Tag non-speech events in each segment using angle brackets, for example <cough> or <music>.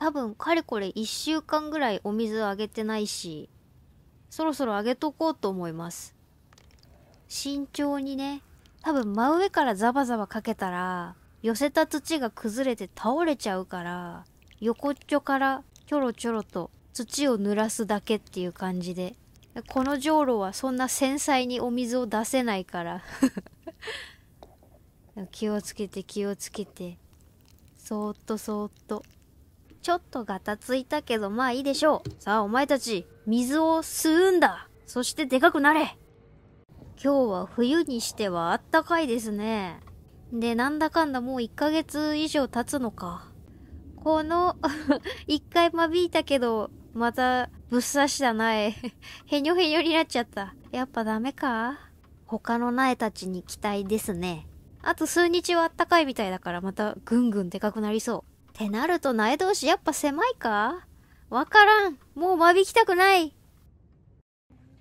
多分かれこれ1週間ぐらいお水あげてないし、そろそろあげとこうと思います。慎重にね、多分真上からザバザバかけたら、寄せた土が崩れて倒れちゃうから、横っちょからちょろちょろと土を濡らすだけっていう感じで。このじょうろはそんな繊細にお水を出せないから <laughs> 気をつけて気をつけて。そーっとそーっと。ちょっとガタついたけどまあいいでしょう。さあお前たち、水を吸うんだ。そしてでかくなれ。今日は冬にしてはあったかいですね。で、なんだかんだもう1ヶ月以上経つのか。この <laughs> 一回間引いたけど、またぶっ刺した苗へにょへにょになっちゃった。やっぱダメか他の苗たちに期待ですね。あと数日はあったかいみたいだからまたぐんぐんでかくなりそう。ってなると苗同士やっぱ狭いかわからん。もう間引きたくない。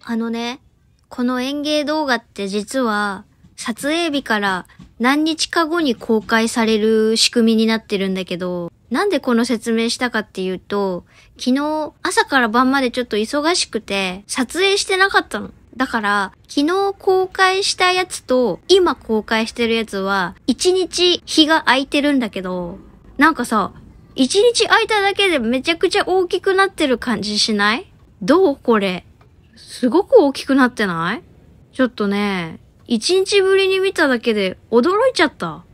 あのね、この園芸動画って実は、撮影日から何日か後に公開される仕組みになってるんだけど、なんでこの説明したかっていうと、昨日朝から晩までちょっと忙しくて、撮影してなかったの。だから、昨日公開したやつと、今公開してるやつは、1日日が空いてるんだけど、なんかさ、一日空いただけでめちゃくちゃ大きくなってる感じしないどうこれ。すごく大きくなってないちょっとね、一日ぶりに見ただけで驚いちゃった。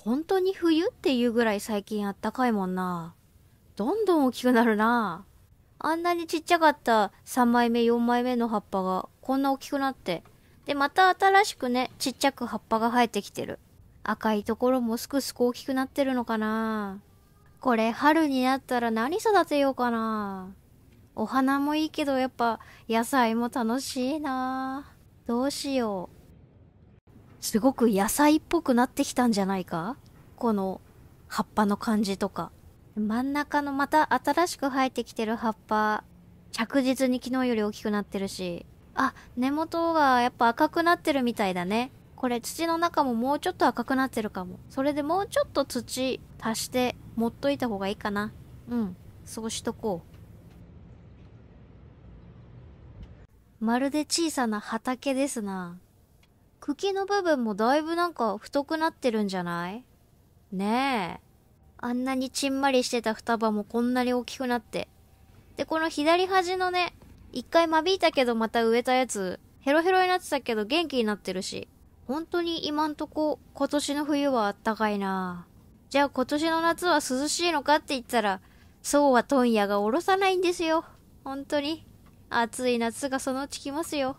本当に冬っていうぐらい最近あったかいもんな。どんどん大きくなるな。あんなにちっちゃかった3枚目4枚目の葉っぱがこんな大きくなって。で、また新しくね、ちっちゃく葉っぱが生えてきてる。赤いところもすくすく大きくなってるのかなこれ春になったら何育てようかなお花もいいけどやっぱ野菜も楽しいなどうしよう。すごく野菜っぽくなってきたんじゃないかこの葉っぱの感じとか。真ん中のまた新しく生えてきてる葉っぱ、着実に昨日より大きくなってるし。あ、根元がやっぱ赤くなってるみたいだね。これ土の中ももうちょっと赤くなってるかも。それでもうちょっと土足して持っといた方がいいかな。うん。そうしとこう。まるで小さな畑ですな。茎の部分もだいぶなんか太くなってるんじゃないねえ。あんなにちんまりしてた双葉もこんなに大きくなって。で、この左端のね、一回間引いたけどまた植えたやつ、ヘロヘロになってたけど元気になってるし、本当に今んとこ今年の冬はあったかいなじゃあ今年の夏は涼しいのかって言ったら、そうは問屋がおろさないんですよ。本当に。暑い夏がそのうち来ますよ。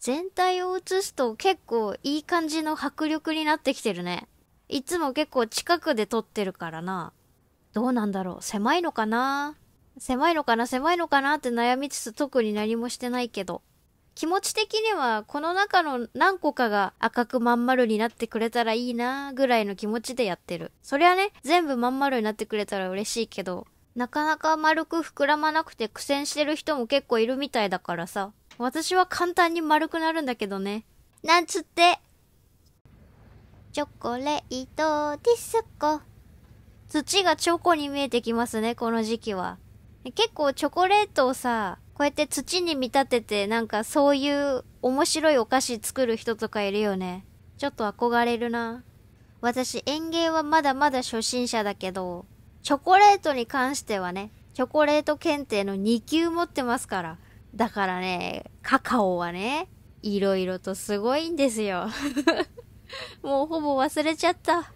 全体を映すと結構いい感じの迫力になってきてるね。いつも結構近くで撮ってるからな。どうなんだろう狭いのかな狭いのかな狭いのかなって悩みつつ特に何もしてないけど。気持ち的にはこの中の何個かが赤くまん丸になってくれたらいいなぐらいの気持ちでやってる。そりゃね、全部まん丸になってくれたら嬉しいけど、なかなか丸く膨らまなくて苦戦してる人も結構いるみたいだからさ。私は簡単に丸くなるんだけどね。なんつって。チョコレートディスコ。土がチョコに見えてきますね、この時期は。結構チョコレートをさ、こうやって土に見立てて、なんかそういう面白いお菓子作る人とかいるよね。ちょっと憧れるな。私、園芸はまだまだ初心者だけど、チョコレートに関してはね、チョコレート検定の2級持ってますから。だからね、カカオはね、いろいろとすごいんですよ。<laughs> もうほぼ忘れちゃった。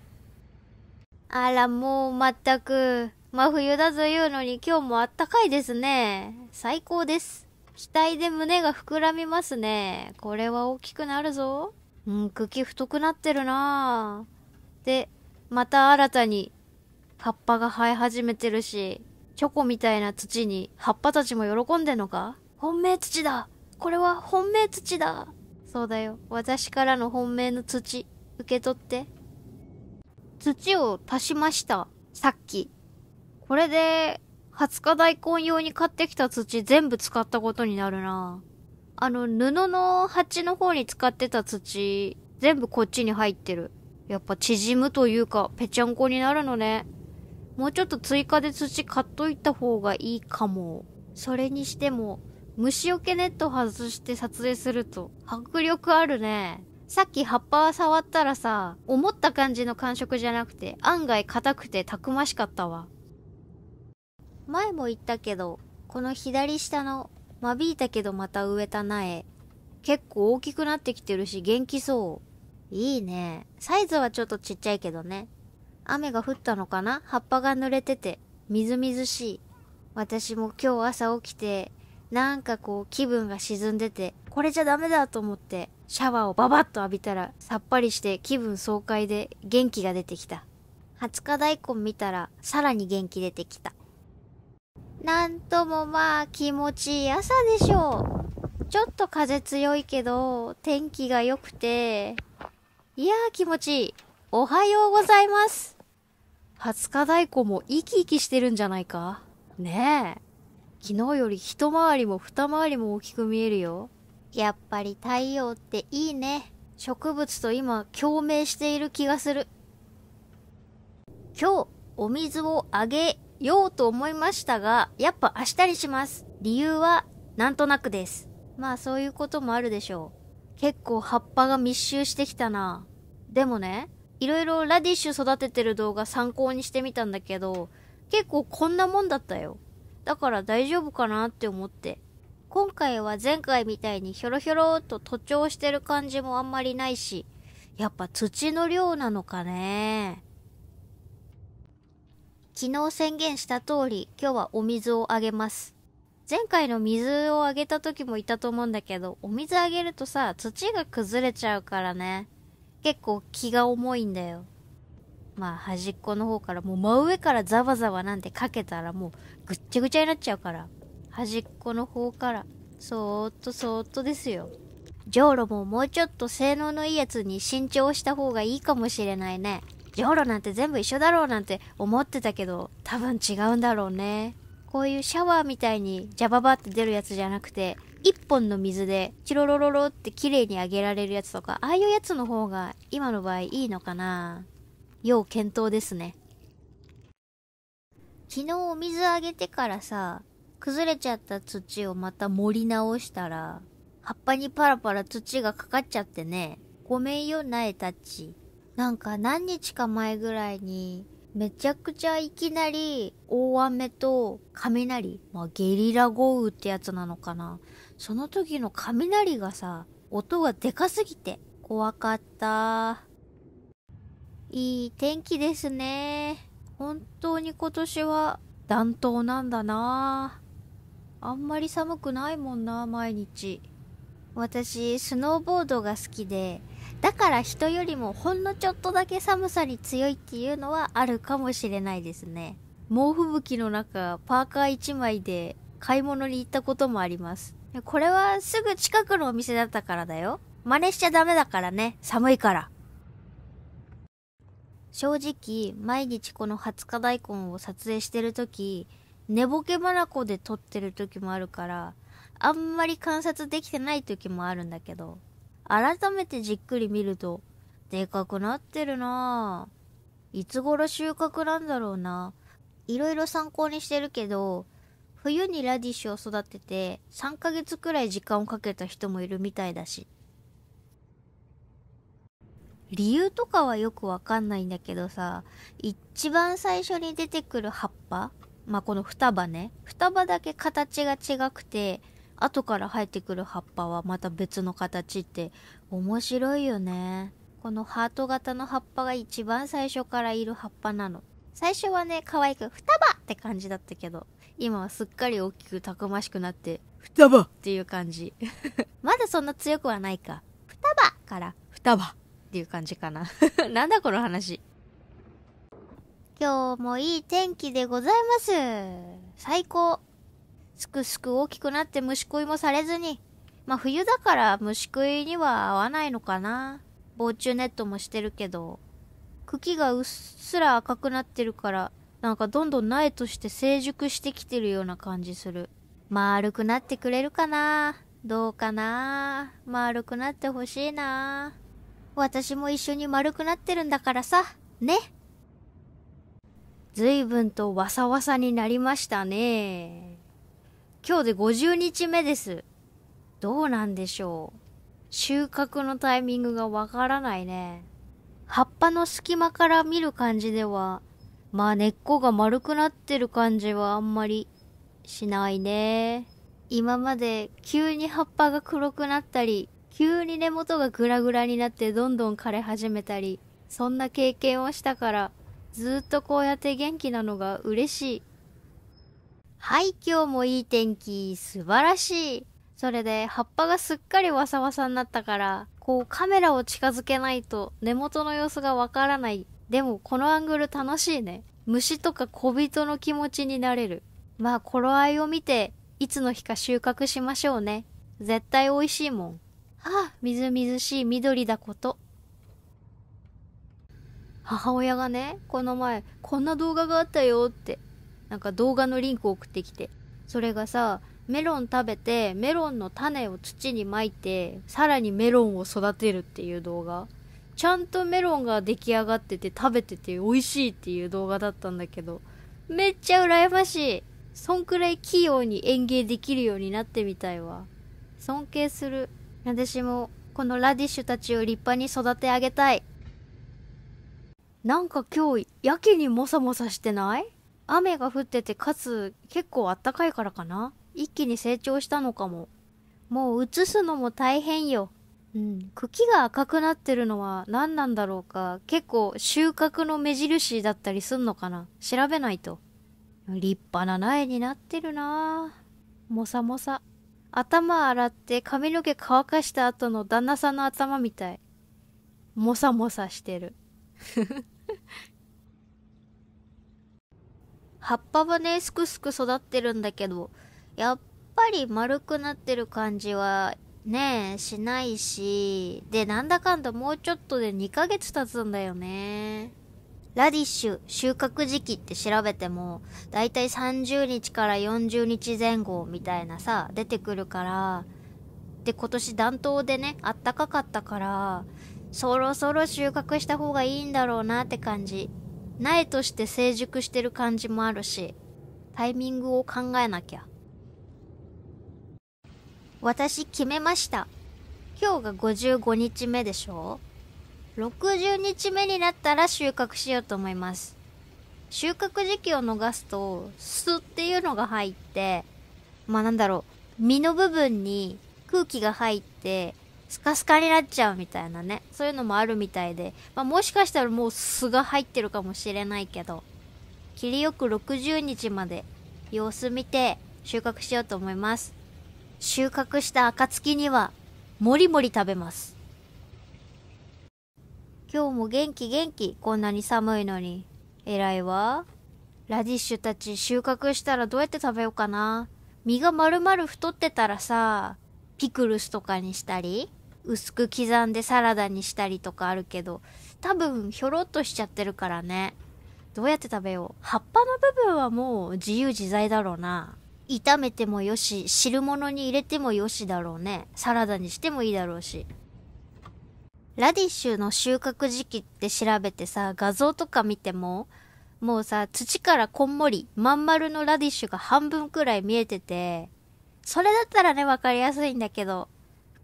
あら、もう全く、真冬だというのに今日もあったかいですね。最高です。期待で胸が膨らみますね。これは大きくなるぞ。うん、茎太くなってるなぁ。で、また新たに葉っぱが生え始めてるし、チョコみたいな土に葉っぱたちも喜んでんのか本命土だこれは本命土だそうだよ。私からの本命の土、受け取って。土を足しました。さっき。これで、20日大根用に買ってきた土全部使ったことになるな。あの、布の鉢の方に使ってた土、全部こっちに入ってる。やっぱ縮むというか、ぺちゃんこになるのね。もうちょっと追加で土買っといた方がいいかも。それにしても、虫除けネット外して撮影すると、迫力あるね。さっき葉っぱ触ったらさ、思った感じの感触じゃなくて、案外硬くてたくましかったわ。前も言ったけど、この左下の間引いたけどまた植えた苗、結構大きくなってきてるし元気そう。いいね。サイズはちょっとちっちゃいけどね。雨が降ったのかな葉っぱが濡れてて、みずみずしい。私も今日朝起きて、なんかこう気分が沈んでて、これじゃダメだと思って、シャワーをババッと浴びたら、さっぱりして気分爽快で元気が出てきた。20日大根見たら、さらに元気出てきた。なんともまあ気持ちいい朝でしょう。ちょっと風強いけど、天気が良くて、いやー気持ちいい。おはようございます。20日太鼓も生き生きしてるんじゃないかねえ。昨日より一回りも二回りも大きく見えるよ。やっぱり太陽っていいね。植物と今共鳴している気がする。今日、お水をあげようと思いましたが、やっぱ明日にします。理由は、なんとなくです。まあそういうこともあるでしょう。結構葉っぱが密集してきたな。でもね、いろいろラディッシュ育ててる動画参考にしてみたんだけど、結構こんなもんだったよ。だから大丈夫かなって思って。今回は前回みたいにひょろひょろっと徒長してる感じもあんまりないし、やっぱ土の量なのかね。昨日宣言した通り、今日はお水をあげます。前回の水をあげた時もいたと思うんだけど、お水あげるとさ、土が崩れちゃうからね。結構気が重いんだよ。まあ端っこの方からもう真上からザバザバなんてかけたらもうぐっちゃぐちゃになっちゃうから。端っこの方からそーっとそーっとですよ。ジョーロももうちょっと性能のいいやつに新調した方がいいかもしれないね。ーロなんて全部一緒だろうなんて思ってたけど、多分違うんだろうね。こういうシャワーみたいにジャババって出るやつじゃなくて、一本の水でチロロロロって綺麗にあげられるやつとか、ああいうやつの方が今の場合いいのかな要検討ですね。昨日お水あげてからさ、崩れちゃった土をまた盛り直したら、葉っぱにパラパラ土がかかっちゃってね、ごめんよ、苗たち。なんか何日か前ぐらいに、めちゃくちゃいきなり大雨と雷、まあ、ゲリラ豪雨ってやつなのかな。その時の雷がさ、音がでかすぎて怖かった。いい天気ですね。本当に今年は暖冬なんだなあんまり寒くないもんな毎日私スノーボードが好きでだから人よりもほんのちょっとだけ寒さに強いっていうのはあるかもしれないですね猛吹雪の中パーカー1枚で買い物に行ったこともありますこれはすぐ近くのお店だったからだよ真似しちゃダメだからね寒いから正直毎日この20日大根を撮影してる時寝ぼけ眼で撮ってる時もあるからあんまり観察できてない時もあるんだけど改めてじっくり見ると、でかくなってるなぁ。いつ頃収穫なんだろうな。いろいろ参考にしてるけど、冬にラディッシュを育てて3ヶ月くらい時間をかけた人もいるみたいだし。理由とかはよくわかんないんだけどさ、一番最初に出てくる葉っぱまあ、この双葉ね。双葉だけ形が違くて、後から生えてくる葉っぱはまた別の形って面白いよねこのハート型の葉っぱが一番最初からいる葉っぱなの最初はね可愛く双葉って感じだったけど今はすっかり大きくたくましくなって双葉っていう感じ <laughs> まだそんな強くはないか双葉から双葉っていう感じかな <laughs> なんだこの話今日もいい天気でございます最高すくすく大きくなって虫食いもされずに、まあ冬だから虫食いには合わないのかな。防虫ネットもしてるけど、茎がうっすら赤くなってるから、なんかどんどん苗として成熟してきてるような感じする。丸くなってくれるかなどうかな丸くなってほしいな私も一緒に丸くなってるんだからさ、ね。随分とわさわさになりましたね。今日で50日目です。どうなんでしょう。収穫のタイミングがわからないね。葉っぱの隙間から見る感じでは、まあ根っこが丸くなってる感じはあんまりしないね。今まで急に葉っぱが黒くなったり、急に根元がグラグラになってどんどん枯れ始めたり、そんな経験をしたから、ずっとこうやって元気なのが嬉しい。はい、今日もいい天気、素晴らしい。それで、葉っぱがすっかりわさわさになったから、こうカメラを近づけないと根元の様子がわからない。でも、このアングル楽しいね。虫とか小人の気持ちになれる。まあ、頃合いを見て、いつの日か収穫しましょうね。絶対美味しいもん。ああ、みずみずしい緑だこと。母親がね、この前、こんな動画があったよってなんか動画のリンク送ってきてそれがさメロン食べてメロンの種を土にまいてさらにメロンを育てるっていう動画ちゃんとメロンが出来上がってて食べてて美味しいっていう動画だったんだけどめっちゃ羨ましいそんくらい器用に園芸できるようになってみたいわ尊敬する私もこのラディッシュたちを立派に育て上げたいなんか今日やけにモサモサしてない雨が降っててかつ結構あったかいからかな一気に成長したのかももう移すのも大変ようん茎が赤くなってるのは何なんだろうか結構収穫の目印だったりすんのかな調べないと立派な苗になってるなもさもさ頭洗って髪の毛乾かした後の旦那さんの頭みたいもさもさしてる葉っぱはね、すくすく育ってるんだけど、やっぱり丸くなってる感じはね、しないし、で、なんだかんだもうちょっとで2ヶ月経つんだよね。ラディッシュ収穫時期って調べても、だいたい30日から40日前後みたいなさ、出てくるから、で、今年暖冬でね、あったかかったから、そろそろ収穫した方がいいんだろうなって感じ。苗として成熟してる感じもあるし、タイミングを考えなきゃ。私決めました。今日が55日目でしょ ?60 日目になったら収穫しようと思います。収穫時期を逃すと、すっていうのが入って、まあなんだろう、実の部分に空気が入って、スカスカになっちゃうみたいなね。そういうのもあるみたいで。まあ、もしかしたらもう素が入ってるかもしれないけど、切りよく60日まで様子見て収穫しようと思います。収穫した暁には、もりもり食べます。今日も元気元気。こんなに寒いのに。偉いわ。ラディッシュたち収穫したらどうやって食べようかな。身が丸々太ってたらさ、ピクルスとかにしたり薄く刻んでサラダにしたりとかあるけど、多分ひょろっとしちゃってるからね。どうやって食べよう葉っぱの部分はもう自由自在だろうな。炒めてもよし、汁物に入れてもよしだろうね。サラダにしてもいいだろうし。ラディッシュの収穫時期って調べてさ、画像とか見ても、もうさ、土からこんもり、まん丸のラディッシュが半分くらい見えてて、それだったらね、わかりやすいんだけど、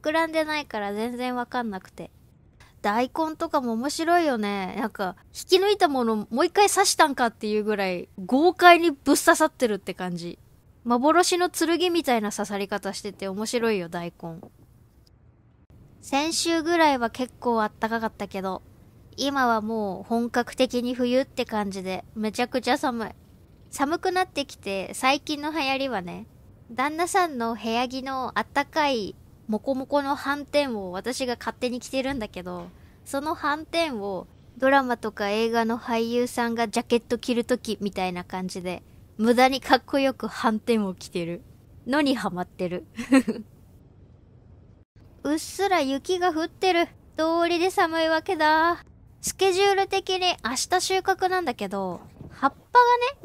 膨らんでないから全然わかんなくて。大根とかも面白いよね。なんか、引き抜いたものもう一回刺したんかっていうぐらい、豪快にぶっ刺さってるって感じ。幻の剣みたいな刺さり方してて面白いよ、大根。先週ぐらいは結構あったかかったけど、今はもう本格的に冬って感じで、めちゃくちゃ寒い。寒くなってきて、最近の流行りはね、旦那さんの部屋着のあったかいモコモコの斑点を私が勝手に着てるんだけど、その斑点をドラマとか映画の俳優さんがジャケット着るときみたいな感じで、無駄にかっこよく斑点を着てる。のにハマってる。<laughs> うっすら雪が降ってる。通りで寒いわけだ。スケジュール的に明日収穫なんだけど、葉っぱがね、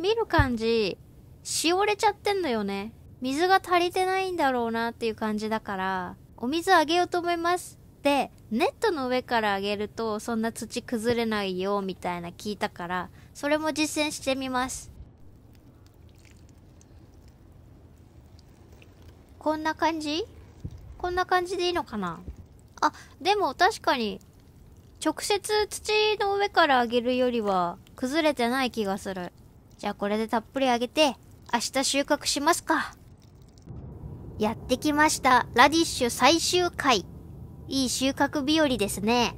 見る感じ、しおれちゃってんのよね。水が足りてないんだろうなっていう感じだから、お水あげようと思います。で、ネットの上からあげるとそんな土崩れないよみたいな聞いたから、それも実践してみます。こんな感じこんな感じでいいのかなあ、でも確かに、直接土の上からあげるよりは崩れてない気がする。じゃあこれでたっぷりあげて、明日収穫しますか。やってきました。ラディッシュ最終回。いい収穫日和ですね。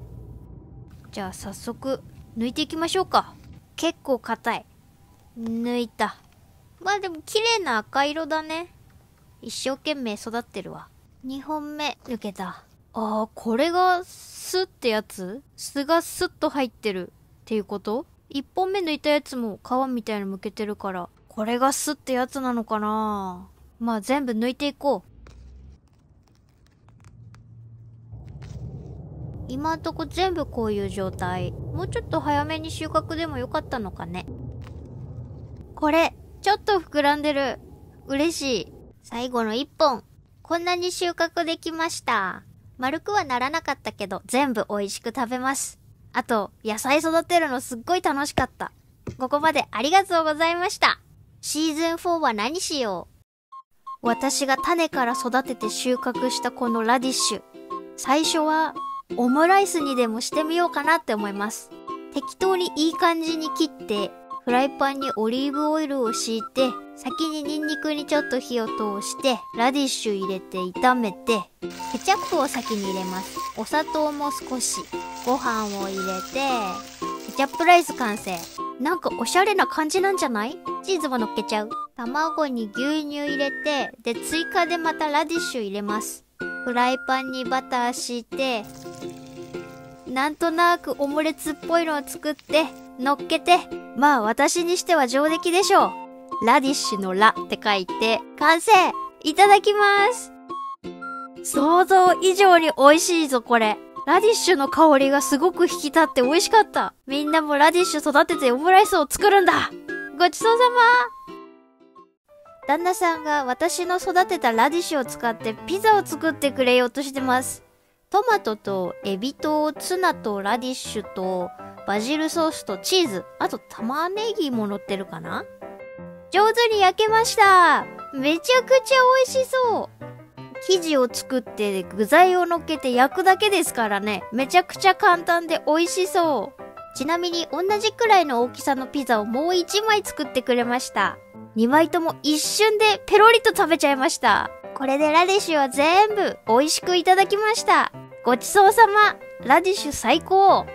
じゃあ早速、抜いていきましょうか。結構硬い。抜いた。まあでも綺麗な赤色だね。一生懸命育ってるわ。2本目抜けた。ああ、これが巣ってやつ酢がスッと入ってるっていうこと1本目抜いたやつも皮みたいにむけてるから、これが巣ってやつなのかなまあ全部抜いていこう。今んとこ全部こういう状態。もうちょっと早めに収穫でもよかったのかね。これ、ちょっと膨らんでる。嬉しい。最後の一本。こんなに収穫できました。丸くはならなかったけど、全部美味しく食べます。あと、野菜育てるのすっごい楽しかった。ここまでありがとうございました。シーズン4は何しよう私が種から育てて収穫したこのラディッシュ。最初はオムライスにでもしてみようかなって思います。適当にいい感じに切って、フライパンにオリーブオイルを敷いて、先にニンニクにちょっと火を通して、ラディッシュ入れて炒めて、ケチャップを先に入れます。お砂糖も少し、ご飯を入れて、ケャップライス完成。なんかおしゃれな感じなんじゃないチーズも乗っけちゃう。卵に牛乳入れて、で、追加でまたラディッシュ入れます。フライパンにバター敷いて、なんとなくオムレツっぽいのを作って、乗っけて、まあ私にしては上出来でしょう。ラディッシュのラって書いて、完成いただきます想像以上に美味しいぞ、これ。ラディッシュの香りがすごく引き立って美味しかった。みんなもラディッシュ育ててオムライスを作るんだごちそうさま旦那さんが私の育てたラディッシュを使ってピザを作ってくれようとしてます。トマトとエビとツナとラディッシュとバジルソースとチーズ、あと玉ねぎも乗ってるかな上手に焼けましためちゃくちゃ美味しそう生地を作って具材をのっけて焼くだけですからね。めちゃくちゃ簡単で美味しそう。ちなみに同じくらいの大きさのピザをもう1枚作ってくれました。2枚とも一瞬でペロリと食べちゃいました。これでラディッシュは全部美味しくいただきました。ごちそうさま。ラディッシュ最高。